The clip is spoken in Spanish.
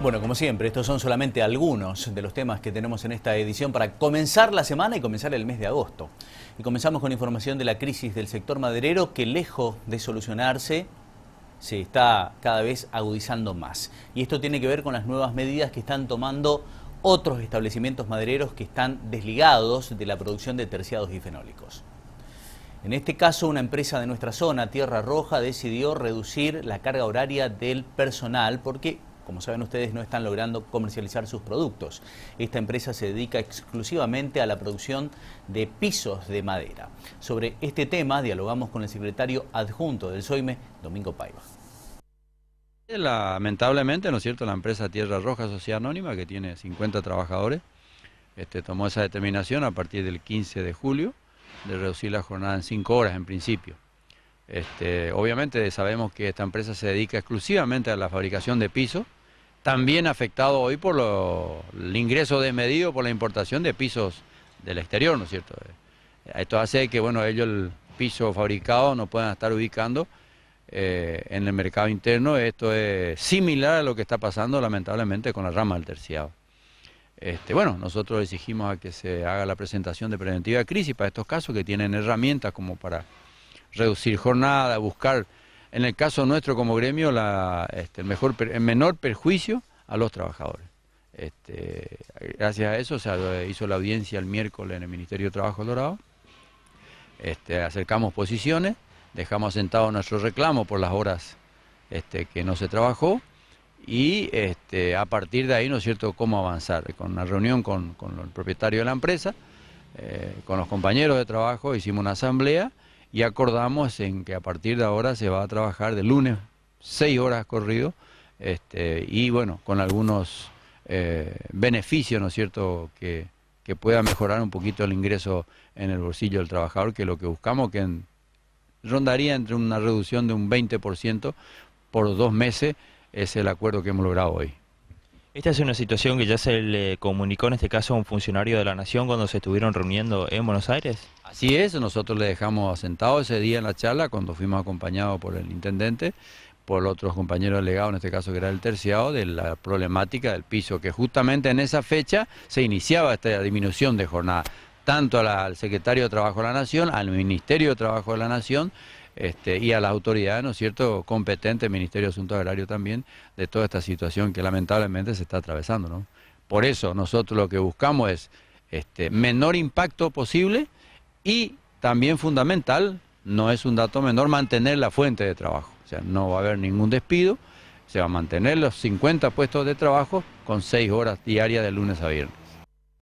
Bueno, como siempre, estos son solamente algunos de los temas que tenemos en esta edición para comenzar la semana y comenzar el mes de agosto. Y comenzamos con información de la crisis del sector maderero que lejos de solucionarse se está cada vez agudizando más. Y esto tiene que ver con las nuevas medidas que están tomando otros establecimientos madereros que están desligados de la producción de terciados y fenólicos. En este caso, una empresa de nuestra zona, Tierra Roja, decidió reducir la carga horaria del personal porque como saben ustedes, no están logrando comercializar sus productos. Esta empresa se dedica exclusivamente a la producción de pisos de madera. Sobre este tema dialogamos con el secretario adjunto del SOIME, Domingo Paiva. Lamentablemente, ¿no es cierto?, la empresa Tierra Roja, sociedad anónima, que tiene 50 trabajadores, este, tomó esa determinación a partir del 15 de julio de reducir la jornada en 5 horas en principio. Este, obviamente sabemos que esta empresa se dedica exclusivamente a la fabricación de pisos, también afectado hoy por el ingreso desmedido, por la importación de pisos del exterior, ¿no es cierto? Eh, esto hace que, bueno, ellos el piso fabricado no puedan estar ubicando eh, en el mercado interno. Esto es similar a lo que está pasando, lamentablemente, con la rama del terciado. Este, bueno, nosotros exigimos a que se haga la presentación de preventiva crisis para estos casos que tienen herramientas como para reducir jornada, buscar, en el caso nuestro como gremio, la, este, mejor, el menor perjuicio a los trabajadores. Este, gracias a eso se hizo la audiencia el miércoles en el Ministerio de Trabajo Dorado. Este, acercamos posiciones, dejamos sentado nuestro reclamo por las horas este, que no se trabajó y a partir de ahí, ¿no es cierto?, cómo avanzar. Con una reunión con, el propietario de la empresa, eh, con los compañeros de trabajo, hicimos una asamblea y acordamos en que a partir de ahora se va a trabajar de lunes seis horas corrido este, y bueno, con algunos eh, beneficios, ¿no es cierto?, que, pueda mejorar un poquito el ingreso en el bolsillo del trabajador, que lo que buscamos que rondaría entre una reducción de un 20% por dos meses, es el acuerdo que hemos logrado hoy. Esta es una situación que ya se le comunicó en este caso a un funcionario de la Nación cuando se estuvieron reuniendo en Buenos Aires. Así es, nosotros le dejamos asentado ese día en la charla cuando fuimos acompañados por el intendente por otros compañeros delegados, en este caso que era el terciado, de la problemática del piso, que justamente en esa fecha se iniciaba esta disminución de jornada, tanto al secretario de Trabajo de la Nación, al Ministerio de Trabajo de la Nación, este, y a la autoridad, ¿no es cierto?, competente Ministerio de Asuntos Agrarios también, de toda esta situación que lamentablemente se está atravesando, ¿no? Por eso nosotros lo que buscamos es este, menor impacto posible y también fundamental, no es un dato menor, mantener la fuente de trabajo. O sea, no va a haber ningún despido, se va a mantener los 50 puestos de trabajo con 6 horas diarias de lunes a viernes.